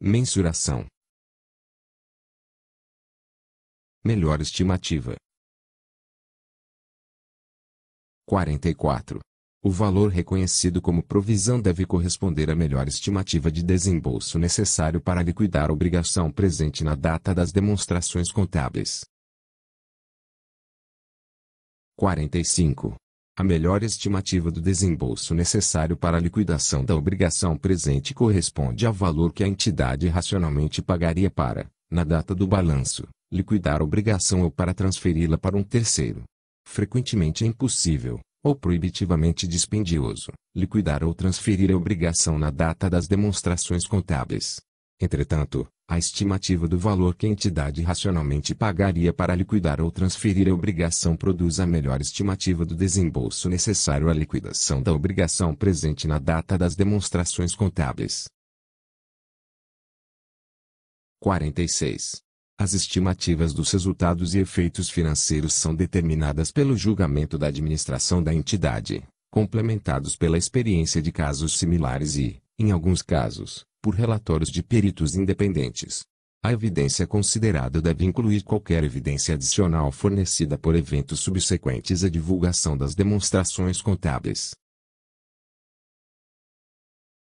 mensuração melhor estimativa 44 o valor reconhecido como provisão deve corresponder à melhor estimativa de desembolso necessário para liquidar a obrigação presente na data das demonstrações contábeis. 45. A melhor estimativa do desembolso necessário para a liquidação da obrigação presente corresponde ao valor que a entidade racionalmente pagaria para, na data do balanço, liquidar a obrigação ou para transferi-la para um terceiro. Frequentemente é impossível, ou proibitivamente dispendioso, liquidar ou transferir a obrigação na data das demonstrações contábeis. Entretanto, a estimativa do valor que a entidade racionalmente pagaria para liquidar ou transferir a obrigação produz a melhor estimativa do desembolso necessário à liquidação da obrigação presente na data das demonstrações contábeis. 46. As estimativas dos resultados e efeitos financeiros são determinadas pelo julgamento da administração da entidade, complementados pela experiência de casos similares e, em alguns casos, por relatórios de peritos independentes. A evidência considerada deve incluir qualquer evidência adicional fornecida por eventos subsequentes à divulgação das demonstrações contábeis.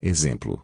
Exemplo: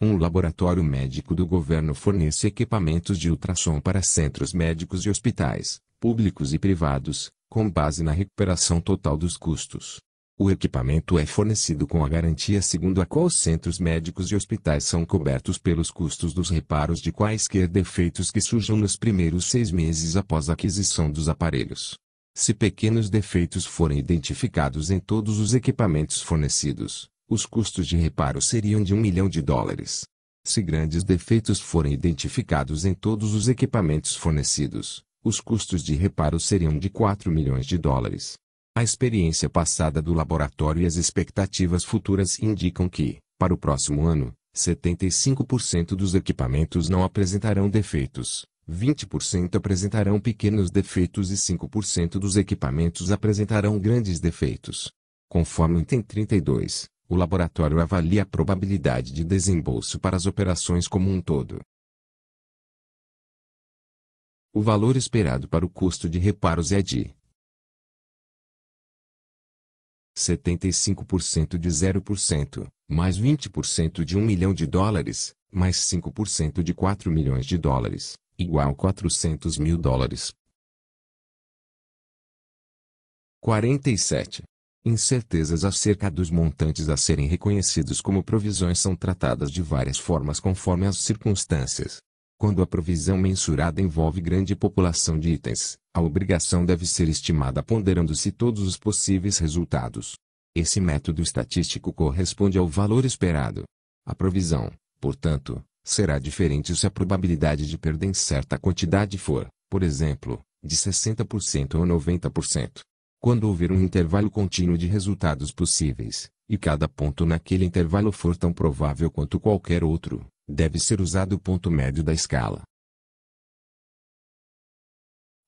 Um laboratório médico do governo fornece equipamentos de ultrassom para centros médicos e hospitais, públicos e privados, com base na recuperação total dos custos. O equipamento é fornecido com a garantia segundo a qual centros médicos e hospitais são cobertos pelos custos dos reparos de quaisquer defeitos que surjam nos primeiros seis meses após a aquisição dos aparelhos. Se pequenos defeitos forem identificados em todos os equipamentos fornecidos, os custos de reparo seriam de um milhão de dólares. Se grandes defeitos forem identificados em todos os equipamentos fornecidos, os custos de reparo seriam de 4 milhões de dólares. A experiência passada do laboratório e as expectativas futuras indicam que, para o próximo ano, 75% dos equipamentos não apresentarão defeitos, 20% apresentarão pequenos defeitos e 5% dos equipamentos apresentarão grandes defeitos. Conforme o item 32, o laboratório avalia a probabilidade de desembolso para as operações como um todo. O valor esperado para o custo de reparos é de 75% de 0%, mais 20% de 1 milhão de dólares, mais 5% de 4 milhões de dólares, igual a 400 mil dólares. 47. Incertezas acerca dos montantes a serem reconhecidos como provisões são tratadas de várias formas conforme as circunstâncias. Quando a provisão mensurada envolve grande população de itens, a obrigação deve ser estimada ponderando-se todos os possíveis resultados. Esse método estatístico corresponde ao valor esperado. A provisão, portanto, será diferente se a probabilidade de perda em certa quantidade for, por exemplo, de 60% ou 90%. Quando houver um intervalo contínuo de resultados possíveis, e cada ponto naquele intervalo for tão provável quanto qualquer outro, deve ser usado o ponto médio da escala.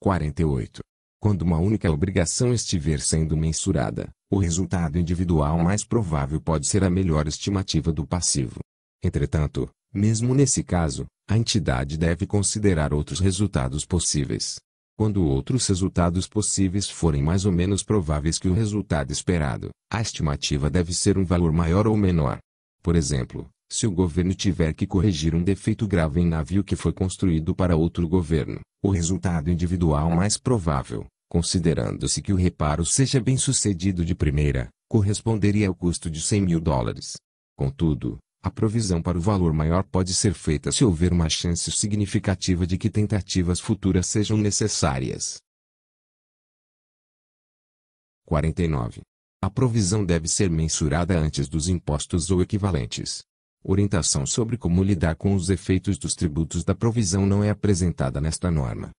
48. Quando uma única obrigação estiver sendo mensurada, o resultado individual mais provável pode ser a melhor estimativa do passivo. Entretanto, mesmo nesse caso, a entidade deve considerar outros resultados possíveis. Quando outros resultados possíveis forem mais ou menos prováveis que o resultado esperado, a estimativa deve ser um valor maior ou menor. Por exemplo, se o governo tiver que corrigir um defeito grave em navio que foi construído para outro governo, o resultado individual mais provável, considerando-se que o reparo seja bem sucedido de primeira, corresponderia ao custo de 100 mil dólares. Contudo, a provisão para o valor maior pode ser feita se houver uma chance significativa de que tentativas futuras sejam necessárias. 49. A provisão deve ser mensurada antes dos impostos ou equivalentes orientação sobre como lidar com os efeitos dos tributos da provisão não é apresentada nesta norma